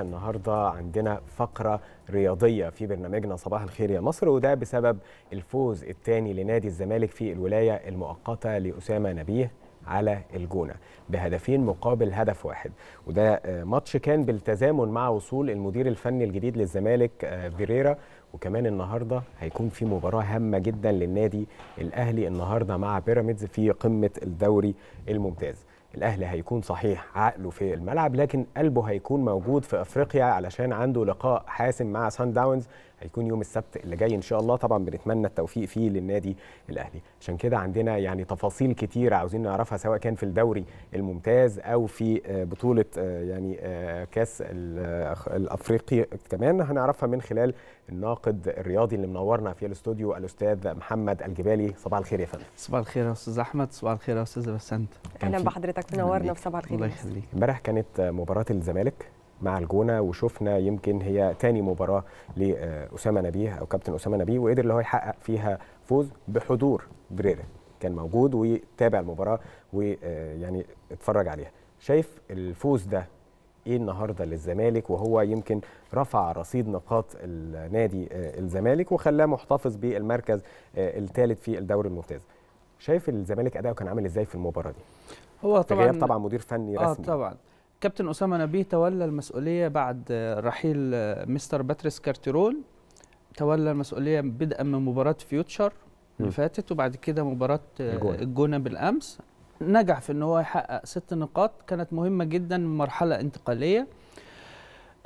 النهارده عندنا فقره رياضيه في برنامجنا صباح الخير يا مصر وده بسبب الفوز الثاني لنادي الزمالك في الولايه المؤقته لاسامه نبيه على الجونه بهدفين مقابل هدف واحد وده آه، ماتش كان بالتزامن مع وصول المدير الفني الجديد للزمالك بيريرا آه، وكمان النهارده هيكون في مباراه هامه جدا للنادي الاهلي النهارده مع بيراميدز في قمه الدوري الممتاز الاهلي هيكون صحيح عقله في الملعب لكن قلبه هيكون موجود في افريقيا علشان عنده لقاء حاسم مع سان داونز هيكون يوم السبت اللي جاي ان شاء الله طبعا بنتمنى التوفيق فيه للنادي الاهلي عشان كده عندنا يعني تفاصيل كتيره عاوزين نعرفها سواء كان في الدوري الممتاز او في آه، بطوله آه، يعني آه، كاس الافريقي كمان هنعرفها من خلال الناقد الرياضي اللي منورنا في الاستوديو الاستاذ محمد الجبالي صباح الخير يا فندم صباح الخير يا استاذ احمد صباح الخير يا استاذ بسنت اهلا بحضرتك منورنا في صباح الخير الله يخليك امبارح كانت مباراه الزمالك مع الجونه وشفنا يمكن هي تاني مباراه لاسامه نبيه او كابتن اسامه نبيه وقدر اللي هو يحقق فيها فوز بحضور بريرة كان موجود وتابع المباراه ويعني اتفرج عليها شايف الفوز ده ايه النهارده للزمالك وهو يمكن رفع رصيد نقاط النادي الزمالك وخلاه محتفظ بالمركز الثالث في الدوري الممتاز شايف الزمالك اداؤه كان عامل ازاي في المباراه دي هو طبعا طبعا مدير فني آه رسمي اه طبعا كابتن أسامة نبيه تولى المسؤولية بعد رحيل مستر باتريس كارتيرول تولى المسؤولية بدءا من مباراة فيوتشر اللي فاتت وبعد كده مباراة الجونة بالأمس نجح في ان هو يحقق ست نقاط كانت مهمه جدا مرحله انتقاليه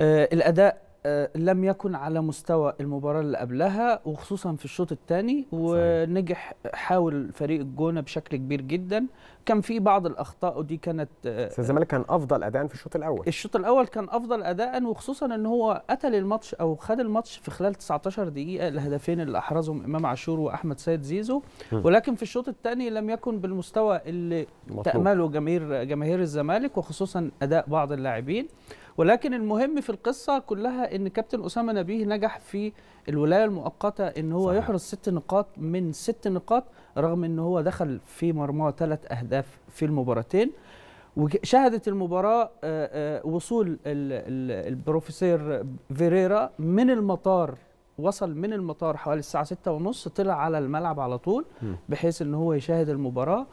آه، الاداء آه، لم يكن على مستوى المباراه اللي قبلها وخصوصا في الشوط الثاني ونجح حاول فريق الجونه بشكل كبير جدا كان في بعض الاخطاء ودي كانت آه، الزمالك كان افضل اداء في الشوط الاول الشوط الاول كان افضل اداء وخصوصا ان هو قتل الماتش او خد الماتش في خلال 19 دقيقه الهدفين اللي احرزهم امام عاشور واحمد سيد زيزو ولكن في الشوط الثاني لم يكن بالمستوى اللي مطلوب. تامله جماهير جماهير الزمالك وخصوصا اداء بعض اللاعبين ولكن المهم في القصه كلها ان كابتن اسامه نبيه نجح في الولايه المؤقته ان هو صحيح. يحرز ست نقاط من ست نقاط رغم ان هو دخل في مرماه ثلاث اهداف في المباراتين وشهدت المباراه آه، آه، وصول البروفيسور فيريرا من المطار وصل من المطار حوالي الساعه ستة ونص طلع على الملعب على طول بحيث ان هو يشاهد المباراه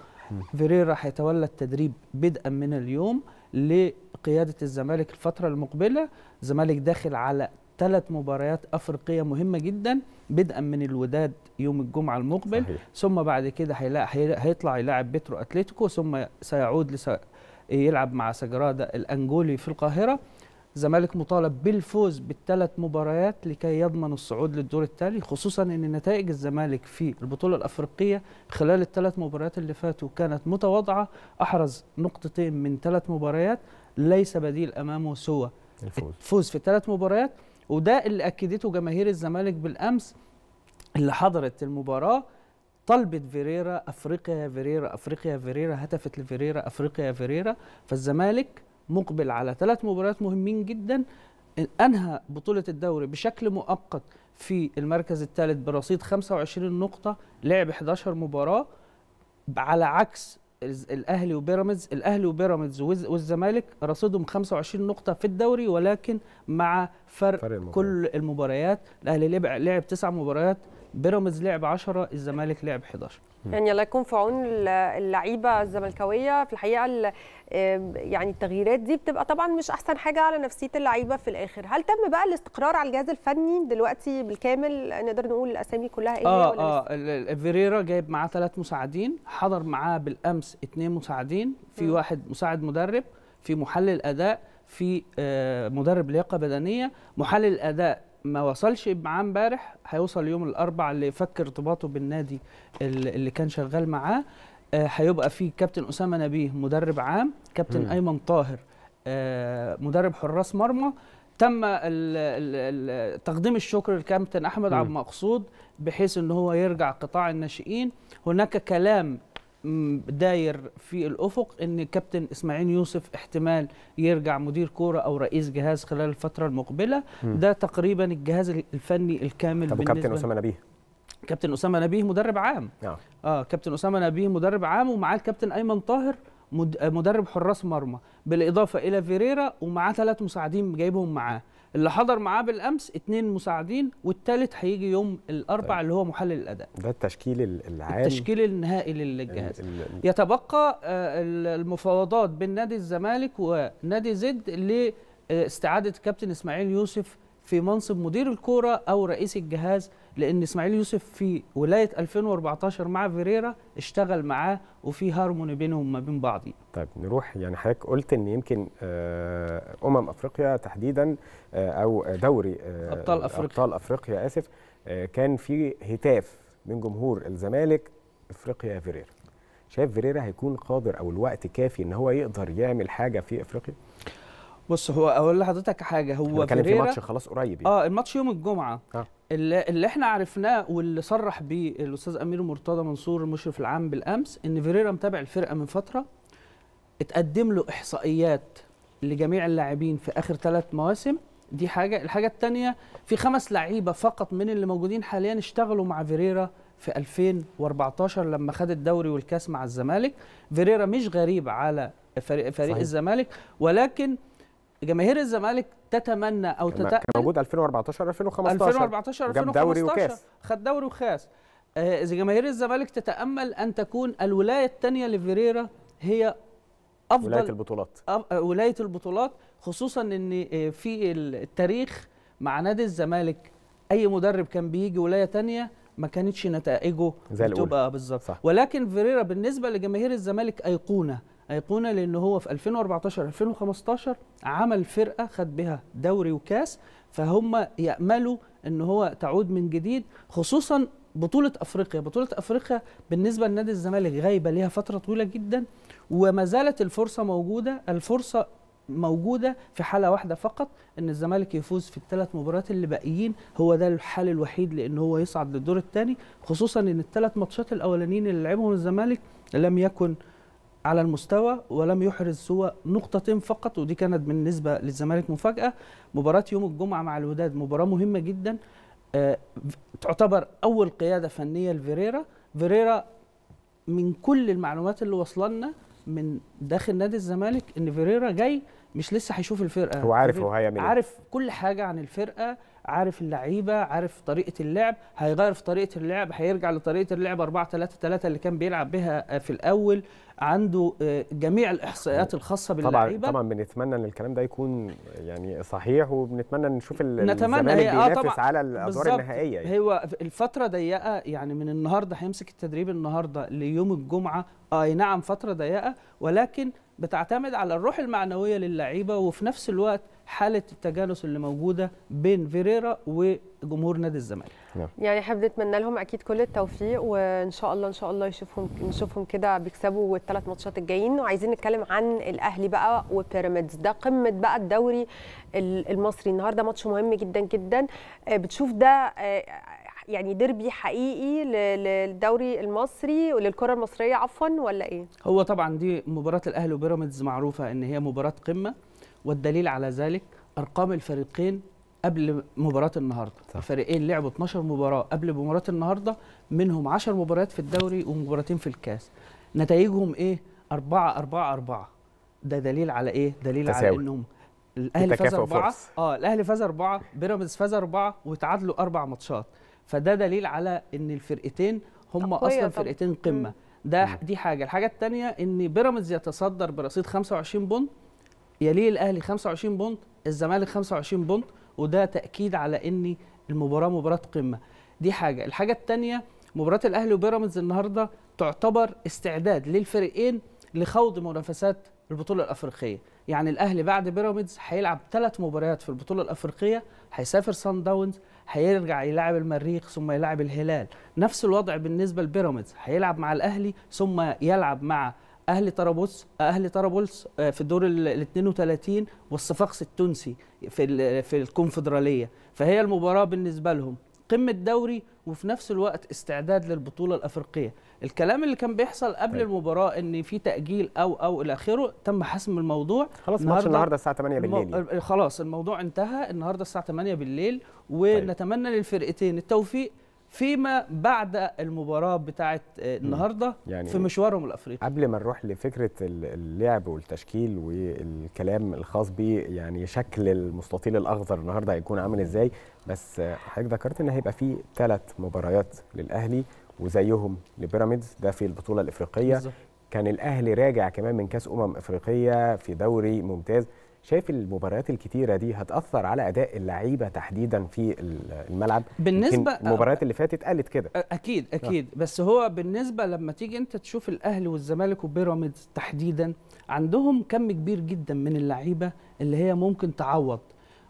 فيريرا هيتولى التدريب بدءا من اليوم قياده الزمالك الفتره المقبله الزمالك داخل على ثلاث مباريات افريقيه مهمه جدا بدءا من الوداد يوم الجمعه المقبل صحيح. ثم بعد كده هيطلع يلاعب بترو اتلتيكو ثم سيعود لس... يلعب مع سجرادا الانجولي في القاهره الزمالك مطالب بالفوز بالثلاث مباريات لكي يضمن الصعود للدور التالي خصوصا ان نتائج الزمالك في البطوله الافريقيه خلال الثلاث مباريات اللي فاتوا كانت متواضعه احرز نقطتين من ثلاث مباريات ليس بديل امامه سوى الفوز, الفوز في الثلاث مباريات وده اللي اكدته جماهير الزمالك بالامس اللي حضرت المباراه طلبت فيريرا افريقيا يا فيريرا افريقيا يا فيريرا هتفت لفيريرا افريقيا يا فيريرا فالزمالك مقبل على ثلاث مباريات مهمين جدا انهى بطوله الدوري بشكل مؤقت في المركز الثالث برصيد 25 نقطه لعب 11 مباراه على عكس الاهلي وبيراميدز الاهلي وبيراميدز والزمالك رصيدهم 25 نقطه في الدوري ولكن مع فرق, فرق المباريات. كل المباريات الاهلي لعب تسع مباريات بيراميدز لعب 10 الزمالك لعب 11 يعني الله يكون في عون اللعيبه الزملكاويه في الحقيقه يعني التغييرات دي بتبقى طبعا مش احسن حاجه على نفسيه اللعيبه في الاخر هل تم بقى الاستقرار على الجهاز الفني دلوقتي بالكامل نقدر نقول الاسامي كلها ايه اه ولا اه فيريرا جايب معاه ثلاث مساعدين حضر معاه بالامس اثنين مساعدين في م. واحد مساعد مدرب في محلل اداء في آه، مدرب لياقه بدنيه محلل اداء ما وصلش معاه امبارح هيوصل يوم الاربع اللي فك ارتباطه بالنادي اللي كان شغال معاه آه، هيبقى فيه كابتن اسامه نبيه مدرب عام كابتن ايمن طاهر آه، مدرب حراس مرمى تم تقديم الشكر للكابتن احمد عبد المقصود بحيث ان هو يرجع قطاع الناشئين هناك كلام داير في الافق ان كابتن اسماعيل يوسف احتمال يرجع مدير كوره او رئيس جهاز خلال الفتره المقبله م. ده تقريبا الجهاز الفني الكامل طب وكابتن اسامه نبيه كابتن اسامه نبيه مدرب عام آه. اه كابتن اسامه نبيه مدرب عام ومعاه الكابتن ايمن طاهر مدرب حراس مرمى بالاضافه الى فيريرا ومعاه ثلاث مساعدين جايبهم معاه اللي حضر معاه بالامس اثنين مساعدين والثالث هيجي يوم الاربعاء طيب. اللي هو محلل الاداء ده التشكيل العام التشكيل النهائي للجهاز الـ الـ يتبقى آه، المفاوضات بين نادي الزمالك ونادي زد لاستعاده آه، الكابتن اسماعيل يوسف في منصب مدير الكوره او رئيس الجهاز لان اسماعيل يوسف في ولايه 2014 مع فيريرا اشتغل معاه وفي هارموني بينهم ما بين بعض طيب نروح يعني حضرتك قلت ان يمكن آه، امم افريقيا تحديدا آه، او دوري آه، ابطال افريقيا ابطال افريقيا اسف كان في هتاف من جمهور الزمالك افريقيا فيريرا شايف فيريرا هيكون قادر او الوقت كافي ان هو يقدر يعمل حاجه في افريقيا بص هو اقول لحضرتك حاجه هو كان في ماتش خلاص قريب يعني. اه الماتش يوم الجمعه آه. اللي, اللي احنا عرفناه واللي صرح بيه الاستاذ امير مرتضى منصور المشرف العام بالامس ان فيريرا متابع الفرقه من فتره اتقدم له احصائيات لجميع اللاعبين في اخر ثلاث مواسم دي حاجه الحاجه الثانيه في خمس لعيبه فقط من اللي موجودين حاليا اشتغلوا مع فيريرا في 2014 لما خد الدوري والكاس مع الزمالك فيريرا مش غريب على فريق, فريق الزمالك ولكن جماهير الزمالك تتمنى او تتأمل كان موجود 2014 2015 2014 2015 دوري وكاس خد دوري وكاس آه، اذا جماهير الزمالك تتامل ان تكون الولايه الثانيه لفيريرا هي افضل ولايه البطولات آه، ولايه البطولات خصوصا ان آه، في التاريخ مع نادي الزمالك اي مدرب كان بيجي ولايه ثانيه ما كانتش نتائجه زي بتبقى بالظبط ولكن فيريرا بالنسبه لجماهير الزمالك ايقونه ايقونه لان هو في 2014 2015 عمل فرقه خد بها دوري وكاس فهم ياملوا ان هو تعود من جديد خصوصا بطولة أفريقيا بطولة أفريقيا بالنسبة لنادي الزمالك غايبة ليها فترة طويلة جدا وما زالت الفرصة موجودة الفرصة موجودة في حالة واحدة فقط أن الزمالك يفوز في الثلاث مباريات اللي باقيين هو ده الحال الوحيد لأن هو يصعد للدور الثاني خصوصا أن الثلاث ماتشات الأولانيين اللي لعبهم الزمالك لم يكن على المستوى ولم يحرز سوى نقطتين فقط ودي كانت بالنسبه للزمالك مفاجاه مباراه يوم الجمعه مع الوداد مباراه مهمه جدا آه، تعتبر اول قياده فنيه لفيريرا فيريرا من كل المعلومات اللي وصلنا من داخل نادي الزمالك ان فيريرا جاي مش لسه هيشوف الفرقه هو عارف هو هيعمل إيه. عارف كل حاجه عن الفرقه عارف اللعيبه عارف طريقه اللعب هيغير في طريقه اللعب هيرجع لطريقه اللعب 4 3 3 اللي كان بيلعب بها آه، في الاول عنده آه، جميع الاحصائيات الخاصه باللعيبه طبعا طبعا بنتمنى ان الكلام ده يكون يعني صحيح وبنتمنى نشوف نتمنى هي آه طبعا على الادوار النهائيه يعني. هو الفتره ضيقه يعني من النهارده هيمسك التدريب النهارده ليوم الجمعه آه، اي نعم فتره ضيقه ولكن بتعتمد على الروح المعنويه للعيبه وفي نفس الوقت حاله التجانس اللي موجوده بين فيريرا وجمهور نادي الزمالك نعم. يعني احنا بنتمنى لهم اكيد كل التوفيق وان شاء الله ان شاء الله يشوفهم نشوفهم كده بيكسبوا الثلاث ماتشات الجايين وعايزين نتكلم عن الاهلي بقى وبيراميدز ده قمه بقى الدوري المصري النهارده ماتش مهم جدا جدا آه، بتشوف ده آه، يعني ديربي حقيقي للدوري المصري وللكره المصريه عفوا ولا ايه هو طبعا دي مباراه الاهلي وبيراميدز معروفه ان هي مباراه قمه والدليل على ذلك ارقام الفريقين قبل مباراه النهارده صح. الفريقين لعبوا 12 مباراه قبل مباراه النهارده منهم 10 مباريات في الدوري ومباراتين في الكاس نتائجهم ايه 4 4 4 ده دليل على ايه دليل تساوي. على انهم الاهلي فاز 4 اه الاهلي فاز 4 بيراميدز فاز 4 وتعادلوا اربع ماتشات فده دليل على ان الفرقتين هم اصلا فرقتين قمه ده دي حاجه الحاجه الثانيه ان بيراميدز يتصدر برصيد 25 بونت يليه الاهلي 25 بونت الزمالك 25 بونت وده تاكيد على ان المباراه مباراه قمه دي حاجه الحاجه الثانيه مباراه الاهلي وبيراميدز النهارده تعتبر استعداد للفريقين لخوض منافسات البطوله الافريقيه يعني الاهلي بعد بيراميدز هيلعب ثلاث مباريات في البطوله الافريقيه هيسافر سان داونز هيرجع يلعب المريخ ثم يلعب الهلال نفس الوضع بالنسبه لبيراميدز هيلعب مع الاهلي ثم يلعب مع اهلي طرابلس اهلي طرابلس آه، في الدور ال 32 والصفاقس التونسي في في الكونفدراليه فهي المباراه بالنسبه لهم قمه دوري وفي نفس الوقت استعداد للبطوله الافريقيه الكلام اللي كان بيحصل قبل هي. طيب. المباراه ان في تاجيل او او الى اخره تم حسم الموضوع خلاص ماتش النهارده الساعه 8 بالليل يعني. خلاص الموضوع انتهى النهارده الساعه 8 بالليل طيب. ونتمنى للفرقتين التوفيق فيما بعد المباراه بتاعه آه، النهارده يعني في إيه؟ مشوارهم الافريقي قبل ما نروح لفكره اللعب والتشكيل والكلام الخاص بيه يعني شكل المستطيل الاخضر النهارده هيكون عامل ازاي بس حضرتك ذكرت ان هيبقى في ثلاث مباريات للاهلي وزيهم لبيراميدز ده في البطوله الافريقيه بالزبط. كان الاهلي راجع كمان من كاس امم افريقيه في دوري ممتاز شايف المباريات الكتيره دي هتاثر على اداء اللعيبه تحديدا في الملعب بالنسبه المباريات اللي فاتت قالت كده اكيد اكيد أه. بس هو بالنسبه لما تيجي انت تشوف الاهلي والزمالك وبيراميدز تحديدا عندهم كم كبير جدا من اللعيبه اللي هي ممكن تعوض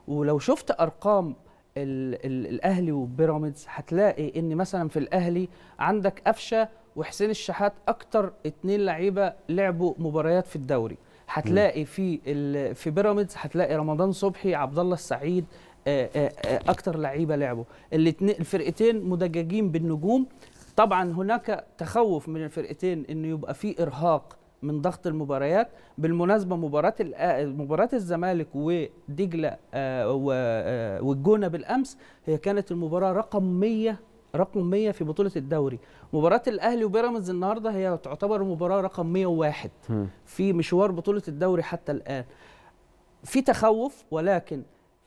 ولو شفت ارقام الـ الـ الاهلي وبيراميدز هتلاقي ان مثلا في الاهلي عندك قفشه وحسين الشحات اكتر اتنين لعيبه لعبوا مباريات في الدوري هتلاقي في في بيراميدز هتلاقي رمضان صبحي عبد الله السعيد آه، آه، آه، اكتر لعيبه لعبوا الفرقتين مدججين بالنجوم طبعا هناك تخوف من الفرقتين انه يبقى في ارهاق من ضغط المباريات بالمناسبه مباراه مباراه الزمالك ودجله والجونه بالامس هي كانت المباراه رقم 100 رقم 100 في بطوله الدوري مباراه الاهلي وبيراميدز النهارده هي تعتبر مباراه رقم 101 م. في مشوار بطوله الدوري حتى الان في تخوف ولكن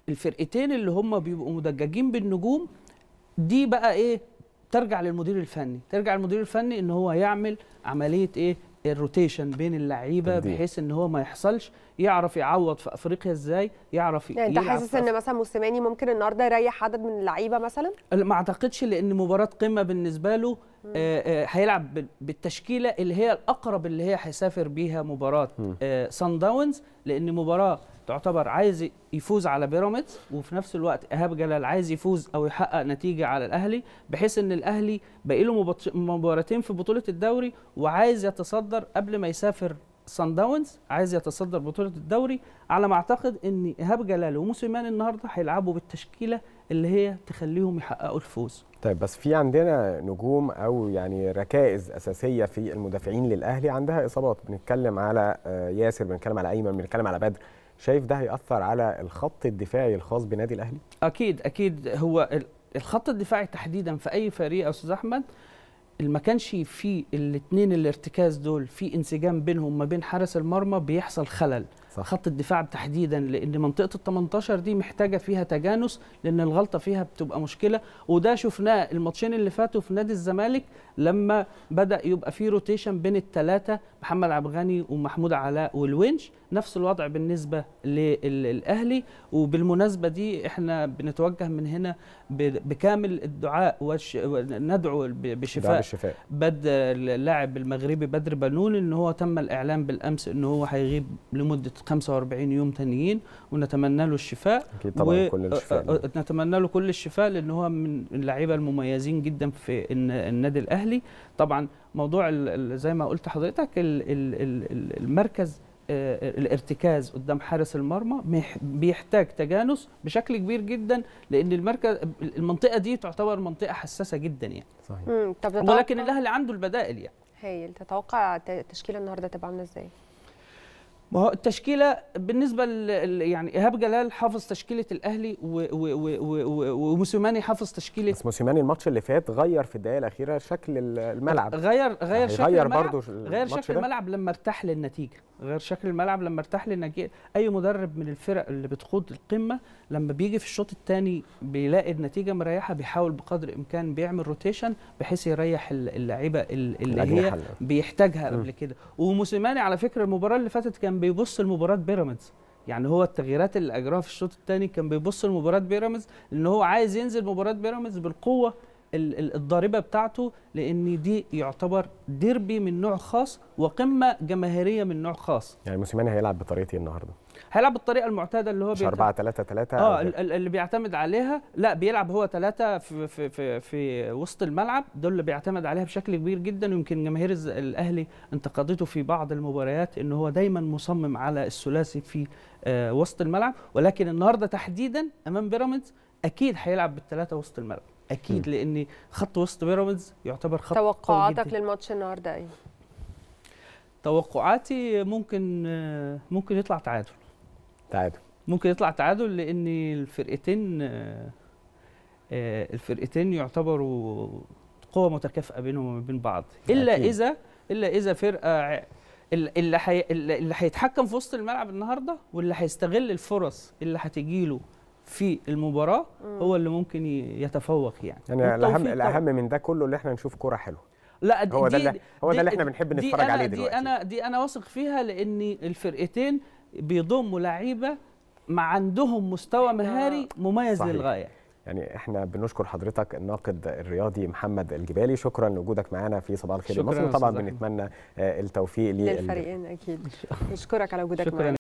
الفرقتين اللي هم بيبقوا مدججين بالنجوم دي بقى ايه ترجع للمدير الفني ترجع للمدير الفني ان هو يعمل عمليه ايه الروتيشن بين اللعيبه بحيث ان هو ما يحصلش يعرف يعوض في افريقيا ازاي يعرف يعني انت حاسس ان مثلا موسيماني ممكن النهارده يريح عدد من اللعيبه مثلا ما اعتقدش لان مباراه قمه بالنسبه له آه، آه، هيلعب بالتشكيله اللي هي الاقرب اللي هي هيسافر بيها مباراه سان آه، داونز لان مباراه تعتبر عايز يفوز على بيراميدز وفي نفس الوقت ايهاب جلال عايز يفوز او يحقق نتيجه على الاهلي بحيث ان الاهلي باقي له مباراتين في بطوله الدوري وعايز يتصدر قبل ما يسافر سان داونز عايز يتصدر بطوله الدوري على ما اعتقد ان ايهاب جلال وموسيمان النهارده هيلعبوا بالتشكيله اللي هي تخليهم يحققوا الفوز طيب بس في عندنا نجوم او يعني ركائز اساسيه في المدافعين للاهلي عندها اصابات بنتكلم على آه، ياسر بنتكلم على ايمن بنتكلم على بدر شايف ده هيأثر على الخط الدفاعي الخاص بنادي الأهلي؟ أكيد أكيد هو الخط الدفاعي تحديدا في أي فريق يا أستاذ أحمد ما كانش في الاثنين الارتكاز دول في انسجام بينهم ما بين حارس المرمى بيحصل خلل صح. خط الدفاع تحديدا لان منطقه ال 18 دي محتاجه فيها تجانس لان الغلطه فيها بتبقى مشكله وده شفناه الماتشين اللي فاتوا في نادي الزمالك لما بدا يبقى في روتيشن بين الثلاثه محمد عبد الغني ومحمود علاء والونش نفس الوضع بالنسبه للاهلي وبالمناسبه دي احنا بنتوجه من هنا بكامل الدعاء وش ندعو بشفاء, بشفاء. بد اللاعب المغربي بدر بنون ان هو تم الاعلان بالامس ان هو هيغيب لمده 45 يوم تانيين ونتمنى له الشفاء اكيد طبعا و... كل الشفاء نتمنى له كل الشفاء لان هو من اللعيبه المميزين جدا في النادي الاهلي طبعا موضوع زي ما قلت حضرتك المركز آه، الارتكاز قدام حارس المرمى بيحتاج تجانس بشكل كبير جدا لان المركز المنطقه دي تعتبر منطقه حساسه جدا يعني صحيح ولكن الاهلي عنده البدائل يعني هايل تتوقع تشكيله النهارده تبقى عامله ازاي ما هو التشكيله بالنسبه يعني ايهاب جلال حافظ تشكيله الاهلي وموسيماني حافظ تشكيله بس موسيماني الماتش اللي فات غير في الدقائق الاخيره شكل الملعب غير غير يعني شكل غير الملعب برضو غير شكل ده. الملعب لما ارتاح للنتيجه غير شكل الملعب لما ارتاح للنتيجه اي مدرب من الفرق اللي بتخوض القمه لما بيجي في الشوط الثاني بيلاقي النتيجه مريحه بيحاول بقدر الامكان بيعمل روتيشن بحيث يريح اللعيبه اللي هي بيحتاجها قبل كده وموسيماني على فكره المباراه اللي فاتت كان كان بيبص لمباراه بيراميدز يعني هو التغييرات اللي اجراها في الشوط الثاني كان بيبص لمباراه بيراميدز ان هو عايز ينزل مباراه بيراميدز بالقوه الضاربه بتاعته لان دي يعتبر ديربي من نوع خاص وقمه جماهيريه من نوع خاص يعني موسيماني هيلعب بطريقتي النهارده هيلعب بالطريقه المعتاده اللي هو مش 4 3 3 اه اللي بيعتمد عليها لا بيلعب هو ثلاثه في في في, في وسط الملعب دول اللي بيعتمد عليها بشكل كبير جدا يمكن جماهير الاهلي انتقدته في بعض المباريات ان هو دايما مصمم على الثلاثي في آه وسط الملعب ولكن النهارده تحديدا امام بيراميدز اكيد هيلعب بالثلاثه وسط الملعب اكيد م. لان خط وسط بيراميدز يعتبر خط توقعاتك للماتش النهارده ايه توقعاتي ممكن آه، ممكن يطلع تعادل تعادل ممكن يطلع تعادل لان الفرقتين آه، آه، الفرقتين يعتبروا قوه متكافئه بينهم وما بين بعض الا أكيد. اذا الا اذا فرقه اللي حي... اللي هيتحكم في وسط الملعب النهارده واللي هيستغل الفرص اللي هتجي له في المباراه هو اللي ممكن يتفوق يعني يعني الاهم الاهم من ده كله اللي احنا نشوف كوره حلوه لا هو دي ده اللي هو ده اللي احنا بنحب نتفرج عليه دلوقتي دي انا دي انا واثق فيها لان الفرقتين بيضموا لعيبه ما عندهم مستوى مهاري مميز صحيح. للغايه يعني احنا بنشكر حضرتك الناقد الرياضي محمد الجبالي شكرا لوجودك معانا في صباح الخير المصري وطبعا بنتمنى آه، التوفيق للفريقين اكيد نشكرك على وجودك معانا